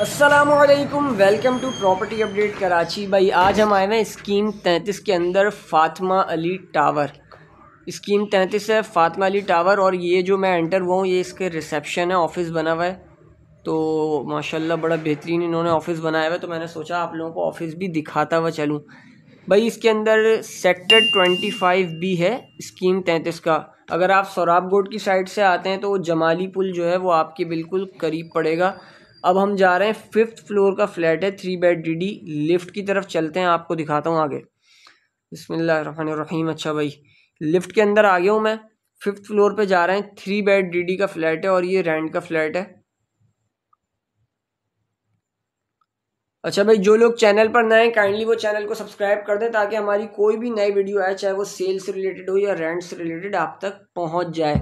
Aslam welcome to property update Karachi भाई आज हम आए हैं स्कीम तैंतीस के अंदर फातिमा अली टावर स्कीम तैंतीस है फातिमा अली टावर और ये जो मैं एंटर हुआ हूँ ये इसके रिसेप्शन है ऑफिस बना हुआ है तो माशाल्लाह बड़ा बेहतरीन इन्होंने ऑफिस बनाया हुआ है तो मैंने सोचा आप लोगों को ऑफिस भी दिखाता हुआ चलूँ भाई इसके अंदर सेक्टर ट्वेंटी फाइव बी है स्कीम तैंतीस का अगर आप सौराब गोड की साइड से आते हैं तो जमाली पुल जो है वो आपके बिल्कुल करीब पड़ेगा अब हम जा रहे हैं फिफ्थ फ्लोर का फ्लैट है three bed D D lift की तरफ चलते हैं आपको दिखाता हूँ आगे बसमीम अच्छा भाई लिफ्ट के अंदर आ गया हूँ मैं फिफ्थ फ्लोर पे जा रहे हैं थ्री बेड डी डी का फ्लैट है और ये रेंट का फ्लैट है अच्छा भाई जो लोग चैनल पर नए हैं काइंडली वो चैनल को सब्सक्राइब कर दें ताकि हमारी कोई भी नई वीडियो आए चाहे वो सेल्स से रिलेटेड हो या रेंट से रिलेटेड आप तक पहुंच जाए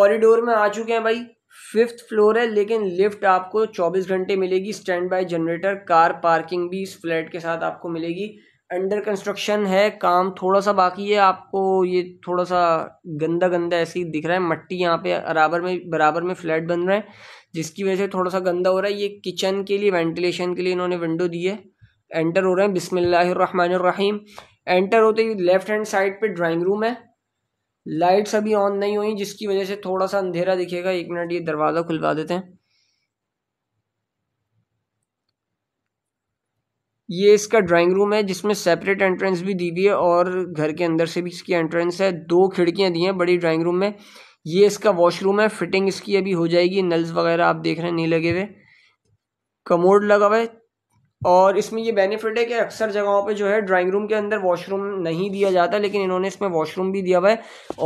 कॉरिडोर में आ चुके हैं भाई फिफ्थ फ्लोर है लेकिन लिफ्ट आपको 24 घंटे मिलेगी stand by generator car parking भी इस फ्लैट के साथ आपको मिलेगी अंडर कंस्ट्रक्शन है काम थोड़ा सा बाकी है आपको ये थोड़ा सा गंदा गंदा ऐसे ही दिख रहा है मट्टी यहाँ पे बराबर में बराबर में फ्लैट बन रहा है जिसकी वजह से थोड़ा सा गंदा हो रहा है ये किचन के लिए वेंटिलेशन के लिए इन्होंने विंडो दी है एंटर हो रहे हैं बिसमिल्लर एंटर होते ही लेफ्ट हैंड साइड पे ड्राइंग रूम है लाइट्स अभी ऑन नहीं हुई जिसकी वजह से थोड़ा सा अंधेरा दिखेगा एक मिनट ये दरवाज़ा खुलवा देते हैं ये इसका ड्राइंग रूम है जिसमें सेपरेट एंट्रेंस भी दी हुई है और घर के अंदर से भी इसकी एंट्रेंस है दो खिड़कियां दी हैं बड़ी ड्राइंग रूम में ये इसका वॉशरूम है फिटिंग इसकी अभी हो जाएगी नल्स वगैरह आप देख रहे हैं नहीं लगे हुए कमोड लगा हुआ है और इसमें ये बेनिफिट है कि अक्सर जगहों पे जो है ड्राइंग रूम के अंदर वॉशरूम नहीं दिया जाता लेकिन इन्होंने इसमें वॉशरूम भी दिया हुआ है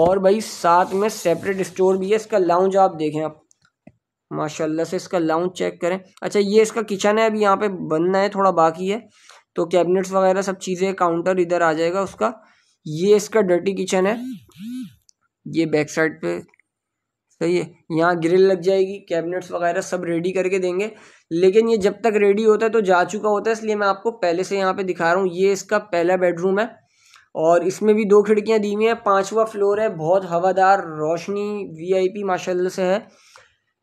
और भाई साथ में सेपरेट स्टोर भी है इसका लाउंज आप देखें आप माशाल्लाह से इसका लाउंज चेक करें अच्छा ये इसका किचन है अभी यहाँ पे बनना है थोड़ा बाकी है तो कैबिनेट्स वगैरह सब चीज़ें काउंटर इधर आ जाएगा उसका ये इसका डर्टी किचन है ये बैक साइड पर सही है यहाँ ग्रिल लग जाएगी कैबिनेट्स वगैरह सब रेडी करके देंगे लेकिन ये जब तक रेडी होता है तो जा चुका होता है इसलिए मैं आपको पहले से यहाँ पे दिखा रहा हूँ ये इसका पहला बेडरूम है और इसमें भी दो खिड़कियाँ दी हुई हैं पाँचवा फ्लोर है बहुत हवादार रोशनी वीआईपी माशाल्लाह से है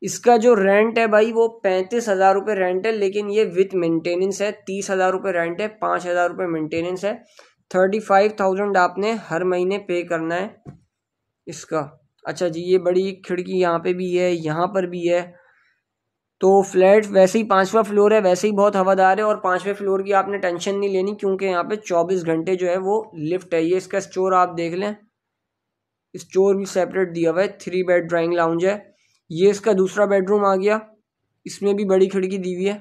इसका जो रेंट है भाई वो पैंतीस हज़ार रुपये रेंट है लेकिन ये विथ मेंटेनेंस है तीस हज़ार रुपये रेंट है पाँच हज़ार रुपये मेंटेनेंस है थर्टी फाइव थाउजेंड आपने हर महीने पे करना है इसका अच्छा जी ये बड़ी खिड़की यहाँ पे भी है यहाँ पर भी है तो फ्लैट वैसे ही पाँचवा फ्लोर है वैसे ही बहुत हवादार है और पाँचवें फ्लोर की आपने टेंशन नहीं लेनी क्योंकि यहाँ पे चौबीस घंटे जो है वो लिफ्ट है ये इसका स्टोर आप देख लें स्टोर भी सेपरेट दिया हुआ है थ्री बेड ड्राइंग लाउंज है ये इसका दूसरा बेडरूम आ गया इसमें भी बड़ी खिड़की दी हुई है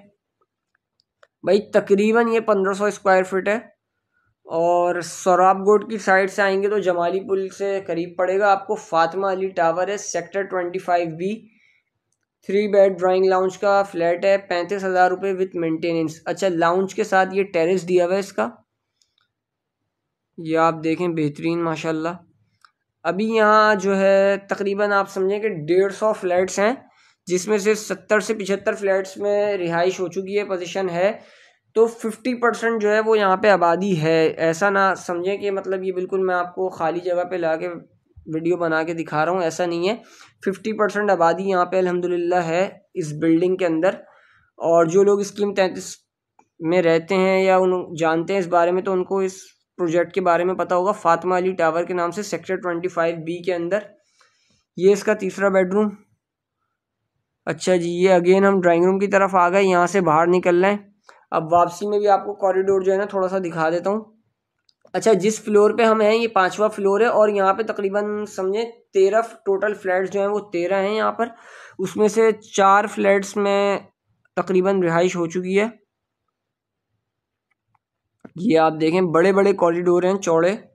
भाई तकरीबन ये पंद्रह सौ स्क्वायर फिट है और गोड की साइड से आएंगे तो जमाली पुल से करीब पड़ेगा आपको फातिमा अली टावर है sector twenty five B three bed drawing lounge का फ्लैट है पैंतीस हज़ार रुपये विथ मेंटेनेंस अच्छा लाउंज के साथ ये टेरेस दिया हुआ है इसका ये आप देखें बेहतरीन माशाल्लाह अभी यहाँ जो है तकरीबन आप समझें कि डेढ़ सौ फ्लैट्स हैं जिसमें से सत्तर से पिछहत्तर फ्लैट्स में रिहाइश हो चुकी है पोजीशन है तो फिफ्टी परसेंट जो है वो यहाँ पे आबादी है ऐसा ना समझें कि मतलब ये बिल्कुल मैं आपको खाली जगह पे ला के वीडियो बना के दिखा रहा हूँ ऐसा नहीं है फिफ्टी परसेंट आबादी यहाँ पे अल्हम्दुलिल्लाह है इस बिल्डिंग के अंदर और जो लोग स्कीम तैंतीस में रहते हैं या उन जानते हैं इस बारे में तो उनको इस प्रोजेक्ट के बारे में पता होगा फातमा अली टावर के नाम से सेक्टर ट्वेंटी फाइव बी के अंदर ये इसका तीसरा बेडरूम अच्छा जी ये अगेन हम ड्राइंग रूम की तरफ आ गए यहाँ से बाहर निकल रहे हैं अब वापसी में भी आपको कॉरिडोर जो है ना थोड़ा सा दिखा देता हूँ अच्छा जिस फ्लोर पे हम हैं ये पांचवा फ्लोर है और यहाँ पे तकरीबन समझे तेरह टोटल फ्लैट्स जो हैं वो तेरह हैं यहाँ पर उसमें से चार फ्लैट्स में तकरीबन रिहाइश हो चुकी है ये आप देखें बड़े बड़े कॉरिडोर हैं चौड़े